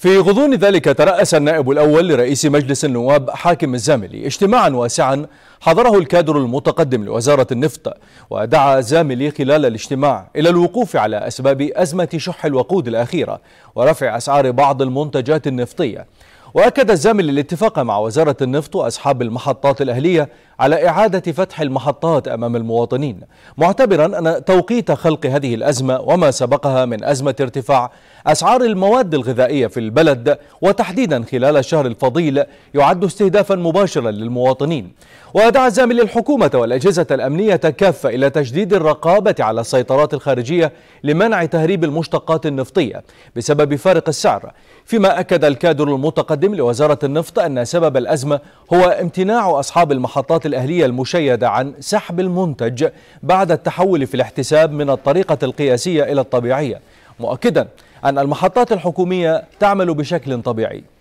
في غضون ذلك ترأس النائب الأول لرئيس مجلس النواب حاكم الزاملي اجتماعا واسعا حضره الكادر المتقدم لوزارة النفط ودعا زاملي خلال الاجتماع إلى الوقوف على أسباب أزمة شح الوقود الأخيرة ورفع أسعار بعض المنتجات النفطية وأكد الزامل الاتفاق مع وزارة النفط وأصحاب المحطات الأهلية على إعادة فتح المحطات أمام المواطنين معتبرا أن توقيت خلق هذه الأزمة وما سبقها من أزمة ارتفاع أسعار المواد الغذائية في البلد وتحديدا خلال الشهر الفضيل يعد استهدافا مباشرا للمواطنين ودعا الزامل الحكومة والأجهزة الأمنية كافة إلى تجديد الرقابة على السيطرات الخارجية لمنع تهريب المشتقات النفطية بسبب فارق السعر فيما أكد الكادر المتقدم متقدم لوزارة النفط أن سبب الأزمة هو امتناع أصحاب المحطات الأهلية المشيدة عن سحب المنتج بعد التحول في الاحتساب من الطريقة القياسية إلى الطبيعية مؤكدا أن المحطات الحكومية تعمل بشكل طبيعي